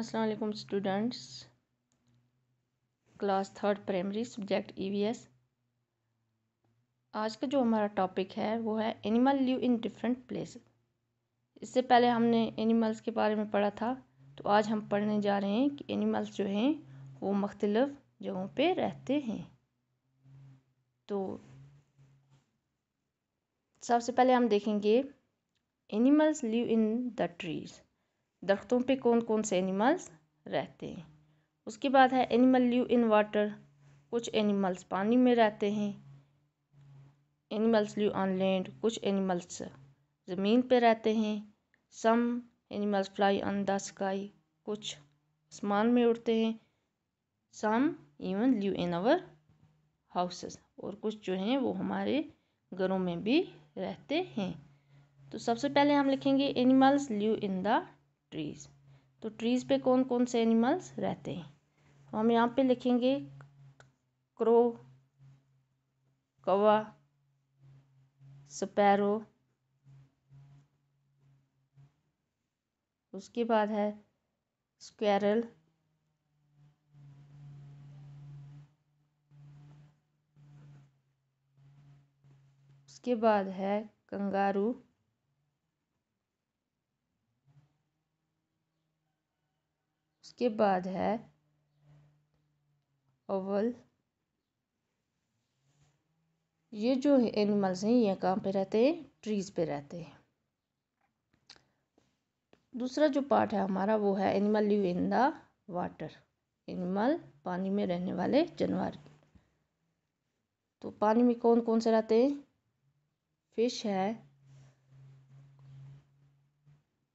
असलकुम students class third primary subject EVS आज का जो हमारा टॉपिक है वो है animal live in different place इससे पहले हमने एनिमल्स के बारे में पढ़ा था तो आज हम पढ़ने जा रहे हैं कि एनिमल्स जो हैं वो मख्तलफ जगहों पे रहते हैं तो सबसे पहले हम देखेंगे animals live in the trees दरख्तों पे कौन कौन से एनिमल्स रहते हैं उसके बाद है एनिमल लिव इन वाटर कुछ एनिमल्स पानी में रहते हैं एनिमल्स लिव ऑन लैंड कुछ एनिमल्स ज़मीन पे रहते हैं some animals fly on the sky कुछ आसमान में उड़ते हैं some even live in our houses और कुछ जो हैं वो हमारे घरों में भी रहते हैं तो सबसे पहले हम लिखेंगे animals live in the trees तो ट्रीज़ पे कौन कौन से एनिमल्स रहते हैं हम यहाँ पे लिखेंगे क्रो कौवा स्पैरो उसके बाद है स्क्वेरल उसके बाद है कंगारू उसके बाद है ओवल ये जो एनिमल्स हैं ये कहाँ पे रहते हैं ट्रीज़ पे रहते हैं दूसरा जो पार्ट है हमारा वो है animal live in the water animal पानी में रहने वाले जानवर तो पानी में कौन कौन से रहते हैं फिश है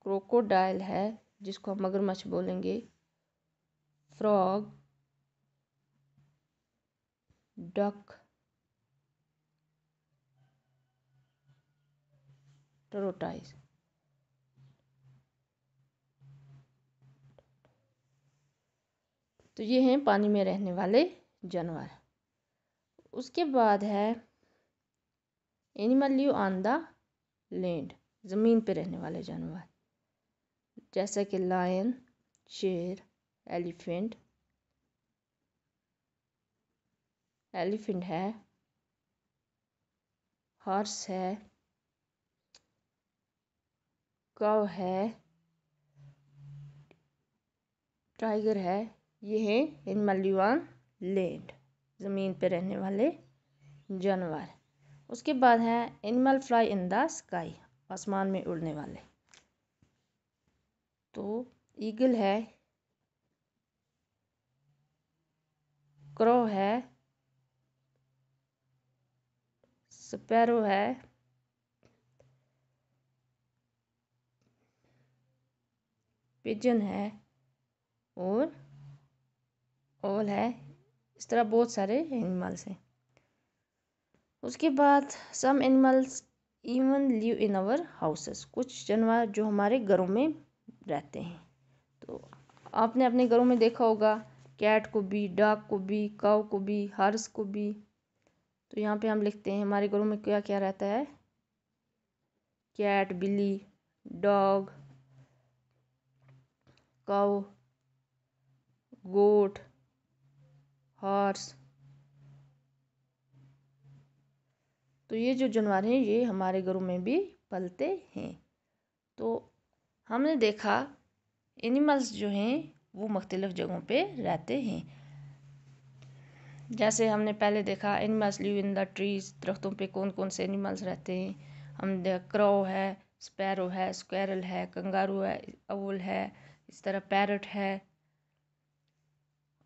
क्रोकोडाइल है जिसको हम मगरमच्छ बोलेंगे फ्रॉग डक टोरोटाइज तो ये हैं पानी में रहने वाले जानवर उसके बाद है animal live on the land ज़मीन पे रहने वाले जानवर जैसे कि लायन शेर एलिफेंट एलिफेंट है हॉर्स है कव है टाइगर है ये है इन मलिवान लैंड ज़मीन पर रहने वाले जानवर उसके बाद है animal fly in the sky आसमान में उड़ने वाले तो ईगल है क्रो है स्पैरो है पिजन है और ओल है इस तरह बहुत सारे एनिमल्स हैं उसके बाद some animals even live in our houses कुछ जानवर जो हमारे घरों में रहते हैं तो आपने अपने घरों में देखा होगा कैट को भी डॉग को भी काउ को भी हर्स को भी तो यहाँ पे हम लिखते हैं हमारे घरों में क्या क्या रहता है कैट बिल्ली डॉग काउ गोट हॉर्स तो ये जो जानवर हैं ये हमारे घरों में भी पलते हैं तो हमने देखा एनिमल्स जो हैं वो मुख्तलिफ़ जगहों पर रहते हैं जैसे हमने पहले देखा animals live in the trees दरख्तों पर कौन कौन से एनिमल्स रहते हैं हम क्रो है स्पैरो है स्क्वेरल है कंगारू है अवल है इस तरह पैरट है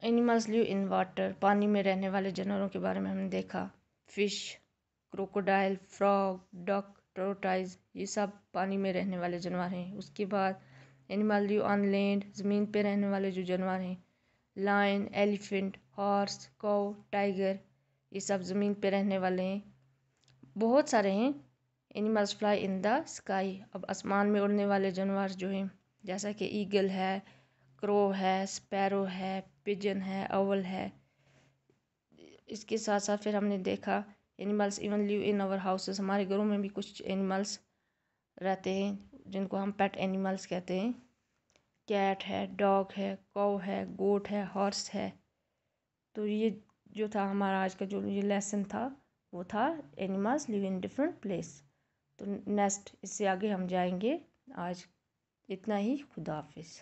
एनिमल्स लिव इन वाटर पानी में रहने वाले जानवरों के बारे में हमने देखा fish crocodile frog duck tortoise ये सब पानी में रहने वाले जानवर हैं उसके बाद एनिमल जो ऑन लैंड ज़मीन पर रहने वाले जो जानवर हैं lion elephant horse cow tiger ये सब ज़मीन पर रहने वाले हैं बहुत सारे हैं animals fly in the sky अब आसमान में उड़ने वाले जानवर जो हैं जैसा कि ईगल है क्रो है स्पैरो है पिजन है अवल है इसके साथ साथ फिर हमने देखा animals even live in our houses हमारे घरों में भी कुछ एनिमल्स रहते हैं जिनको हम पेट एनिमल्स कहते हैं कैट है डॉग है कौ है गोट है हॉर्स है तो ये जो था हमारा आज का जो ये लेसन था वो था animals live in different place तो नेक्स्ट इससे आगे हम जाएंगे आज इतना ही खुदा हाफिज़